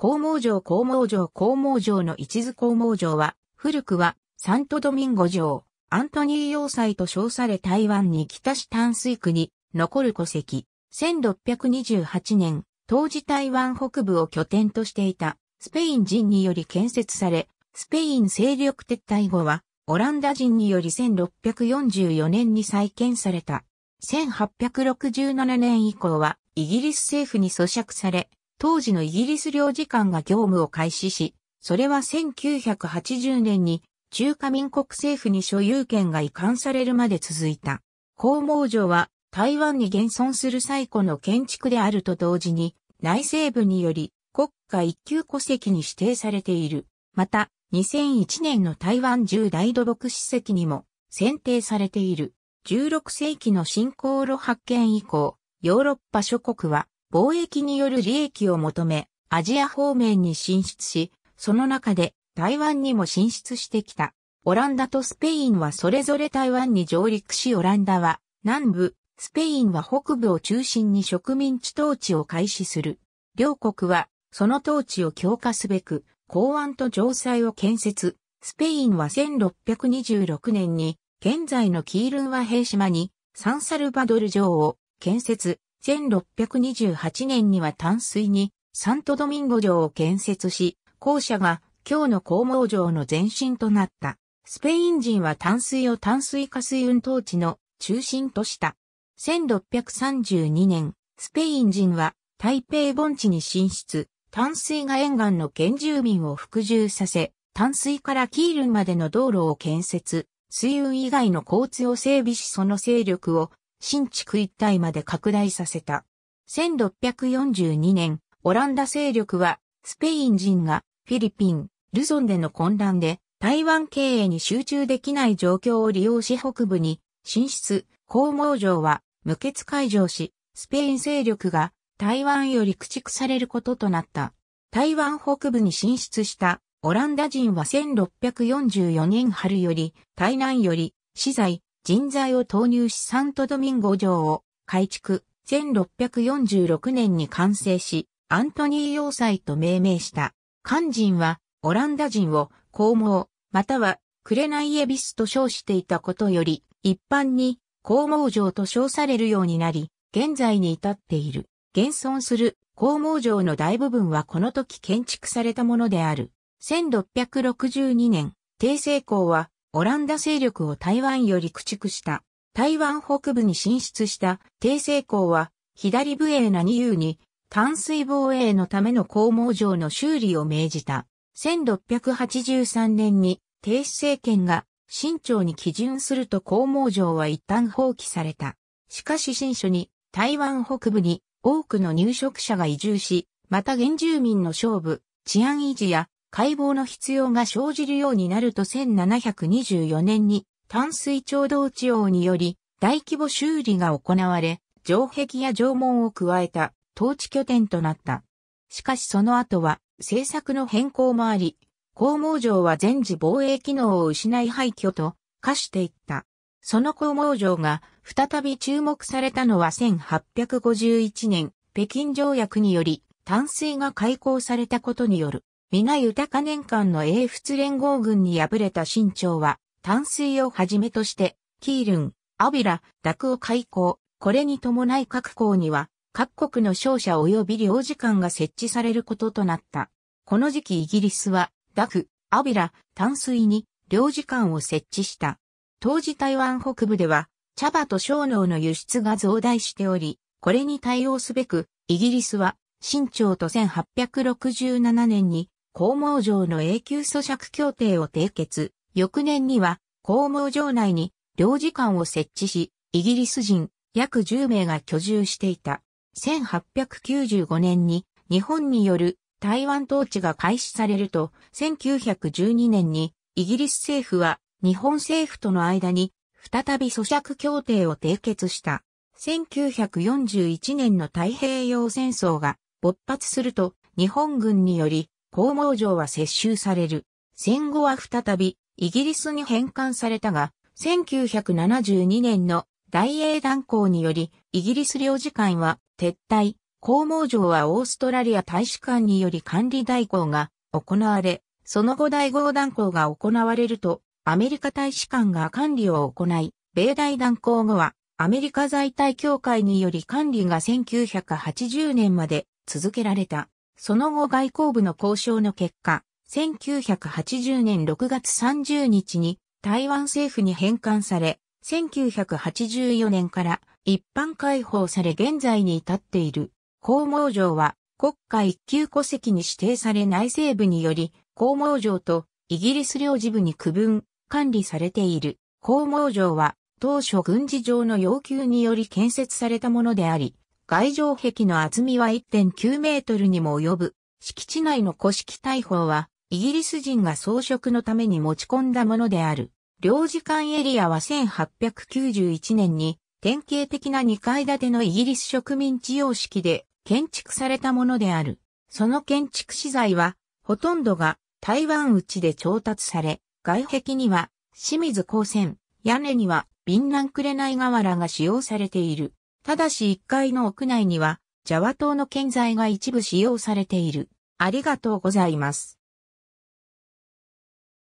高毛城高毛城高毛城の一途高毛城は、古くは、サントドミンゴ城、アントニー要塞と称され台湾に北市淡水区に残る戸籍。1628年、当時台湾北部を拠点としていたスペイン人により建設され、スペイン勢力撤退後は、オランダ人により1644年に再建された。1867年以降は、イギリス政府に咀嚼され、当時のイギリス領事館が業務を開始し、それは1980年に中華民国政府に所有権が移管されるまで続いた。工毛城は台湾に現存する最古の建築であると同時に内政部により国家一級戸籍に指定されている。また、2001年の台湾重大土木史跡にも選定されている。16世紀の新航路発見以降、ヨーロッパ諸国は貿易による利益を求め、アジア方面に進出し、その中で台湾にも進出してきた。オランダとスペインはそれぞれ台湾に上陸し、オランダは南部、スペインは北部を中心に植民地統治を開始する。両国はその統治を強化すべく、港湾と城塞を建設。スペインは1626年に現在のキールンは平島にサンサルバドル城を建設。1628年には淡水にサントドミンゴ城を建設し、校舎が今日の工網城の前身となった。スペイン人は淡水を淡水化水運当地の中心とした。1632年、スペイン人は台北盆地に進出、淡水が沿岸の原住民を服従させ、淡水からキールンまでの道路を建設、水運以外の交通を整備しその勢力を新築一帯まで拡大させた。1642年、オランダ勢力は、スペイン人がフィリピン、ルゾンでの混乱で、台湾経営に集中できない状況を利用し北部に進出、工毛城は無血解除し、スペイン勢力が台湾より駆逐されることとなった。台湾北部に進出したオランダ人は1644年春より台南より資材、人材を投入しサントドミンゴ城を改築、1646年に完成し、アントニー要塞と命名した。肝人は、オランダ人を、公毛、または、イエビスと称していたことより、一般に、公毛城と称されるようになり、現在に至っている。現存する、公毛城の大部分はこの時建築されたものである。1662年、帝政公は、オランダ勢力を台湾より駆逐した。台湾北部に進出した帝成功は左部衛な二遊に淡水防衛のための工網場の修理を命じた。1683年に帝主政権が新朝に基準すると工網場は一旦放棄された。しかし新書に台湾北部に多くの入植者が移住し、また原住民の勝負、治安維持や解剖の必要が生じるようになると1724年に淡水町道地王により大規模修理が行われ、城壁や城門を加えた統治拠点となった。しかしその後は政策の変更もあり、工房城は全時防衛機能を失い廃墟と化していった。その工房城が再び注目されたのは1851年北京条約により淡水が開港されたことによる。皆豊か年間の英仏連合軍に敗れた新朝は、淡水をはじめとして、キールン、アビラ、ダクを開港、これに伴い各港には、各国の商社及び領事館が設置されることとなった。この時期イギリスは、ダク、アビラ、淡水に、領事館を設置した。当時台湾北部では、茶葉と小農の輸出が増大しており、これに対応すべく、イギリスは、新朝と1867年に公毛城の永久租借協定を締結。翌年には、公毛城内に領事館を設置し、イギリス人約10名が居住していた。1895年に日本による台湾統治が開始されると、1912年にイギリス政府は日本政府との間に再び租借協定を締結した。1941年の太平洋戦争が勃発すると日本軍により公毛城は接収される。戦後は再び、イギリスに返還されたが、1972年の大英断交により、イギリス領事館は撤退、公毛城はオーストラリア大使館により管理代行が行われ、その後第5断交が行われると、アメリカ大使館が管理を行い、米大断交後は、アメリカ在体協会により管理が1980年まで続けられた。その後外交部の交渉の結果、1980年6月30日に台湾政府に返還され、1984年から一般開放され現在に至っている。公毛城は国家一級戸籍に指定され内政部により、公毛城とイギリス領事部に区分、管理されている。公毛城は当初軍事上の要求により建設されたものであり、外城壁の厚みは1.9メートルにも及ぶ。敷地内の古式大砲は、イギリス人が装飾のために持ち込んだものである。領事館エリアは1891年に、典型的な2階建てのイギリス植民地様式で建築されたものである。その建築資材は、ほとんどが台湾内で調達され、外壁には清水光線、屋根には敏南紅瓦が使用されている。ただし1階の屋内には、ジャワ島の建材が一部使用されている。ありがとうございます。